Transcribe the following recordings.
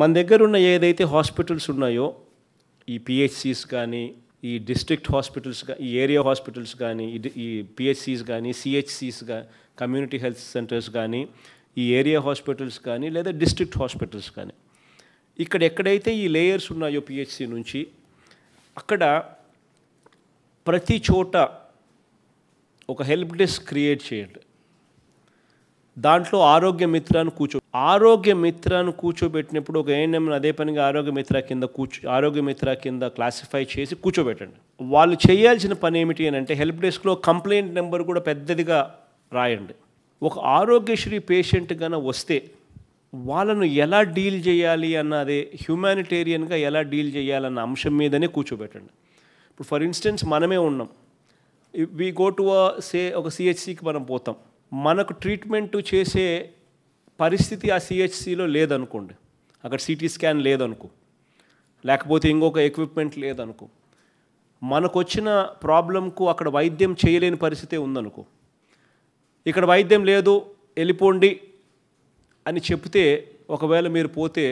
మన దగ్గర ఉన్న ఏదైతే హాస్పిటల్స్ ఉన్నాయో ఈ పిహెచ్సిస్ కానీ ఈ డిస్ట్రిక్ట్ హాస్పిటల్స్ ఈ ఏరియా హాస్పిటల్స్ కానీ ఈ పిహెచ్సిస్ కానీ సిహెచ్సిస్ కానీ కమ్యూనిటీ హెల్త్ సెంటర్స్ కానీ ఈ ఏరియా హాస్పిటల్స్ కానీ లేదా డిస్ట్రిక్ట్ హాస్పిటల్స్ కానీ ఇక్కడ ఎక్కడైతే ఈ లేయర్స్ ఉన్నాయో పిహెచ్సి నుంచి అక్కడ ప్రతి చోట ఒక హెల్ప్ డెస్క్ క్రియేట్ చేయండి దాంట్లో ఆరోగ్య మిత్రాన్ని కూర్చో ఆరోగ్య మిత్రాన్ని కూర్చోబెట్టినప్పుడు ఒక ఏఎన్ఎంని అదే పనిగా ఆరోగ్య మిత్ర కింద కూర్చో ఆరోగ్య మిత్ర కింద క్లాసిఫై చేసి కూర్చోబెట్టండి వాళ్ళు చేయాల్సిన పని ఏమిటి అని అంటే హెల్ప్ డెస్క్లో కంప్లైంట్ నెంబర్ కూడా పెద్దదిగా రాయండి ఒక ఆరోగ్యశ్రీ పేషెంట్ కన్నా వస్తే వాళ్ళను ఎలా డీల్ చేయాలి అన్నది హ్యూమానిటేరియన్గా ఎలా డీల్ చేయాలన్న అంశం మీదనే కూర్చోబెట్టండి ఇప్పుడు ఫర్ ఇన్స్టెన్స్ మనమే ఉన్నాం వి గో టు సే ఒక సిహెచ్సికి మనం పోతాం మనకు ట్రీట్మెంట్ చేసే పరిస్థితి ఆ సిహెచ్సిలో లేదనుకోండి అక్కడ సిటీ స్కాన్ లేదనుకో లేకపోతే ఇంకొక ఎక్విప్మెంట్ లేదనుకో మనకు వచ్చిన ప్రాబ్లంకు అక్కడ వైద్యం చేయలేని పరిస్థితే ఉందనుకో ఇక్కడ వైద్యం లేదు వెళ్ళిపోండి అని చెప్తే ఒకవేళ మీరు పోతే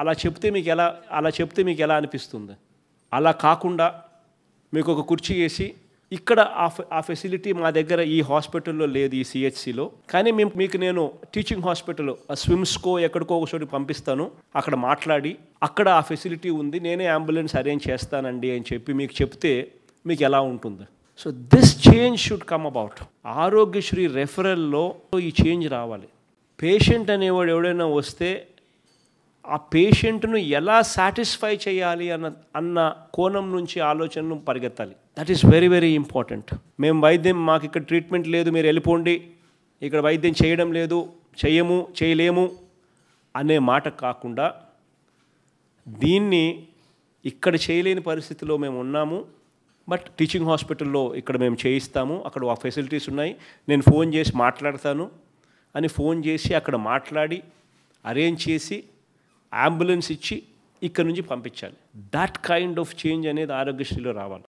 అలా చెప్తే మీకు ఎలా అలా చెప్తే మీకు ఎలా అనిపిస్తుంది అలా కాకుండా మీకు ఒక కుర్చీ వేసి ఇక్కడ ఆ ఫెసిలిటీ మా దగ్గర ఈ హాస్పిటల్లో లేదు ఈ సిహెచ్సిలో కానీ మేము మీకు నేను టీచింగ్ హాస్పిటల్ స్విమ్స్కో ఎక్కడికో ఒక పంపిస్తాను అక్కడ మాట్లాడి అక్కడ ఆ ఫెసిలిటీ ఉంది నేనే అంబులెన్స్ అరేంజ్ చేస్తానండి అని చెప్పి మీకు చెప్తే మీకు ఎలా ఉంటుంది so this change should come about Aarogyasri రెఫరల్లో ఈ చేంజ్ రావాలి పేషెంట్ అనేవాడు ఎవడైనా వస్తే ఆ పేషెంట్ను ఎలా సాటిస్ఫై చేయాలి అన్న అన్న కోణం నుంచి ఆలోచనను పరిగెత్తాలి that is very very important మేము వైద్యం మాకు ఇక్కడ ట్రీట్మెంట్ లేదు మీరు వెళ్ళిపోండి ఇక్కడ వైద్యం చేయడం లేదు చేయము చేయలేము అనే మాట కాకుండా దీన్ని ఇక్కడ చేయలేని పరిస్థితిలో మేము ఉన్నాము బట్ టీచింగ్ హాస్పిటల్లో ఇక్కడ మేము చేయిస్తాము అక్కడ ఆ ఫెసిలిటీస్ ఉన్నాయి నేను ఫోన్ చేసి మాట్లాడతాను అని ఫోన్ చేసి అక్కడ మాట్లాడి అరేంజ్ చేసి అంబులెన్స్ ఇచ్చి ఇక్కడ నుంచి పంపించాలి దాట్ కైండ్ ఆఫ్ చేంజ్ అనేది ఆరోగ్యశ్రీలో రావాలి